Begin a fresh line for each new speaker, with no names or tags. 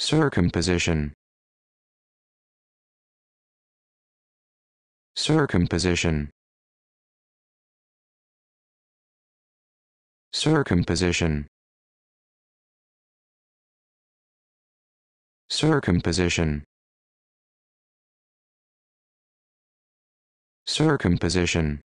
circumposition circumposition circumposition circumposition circumposition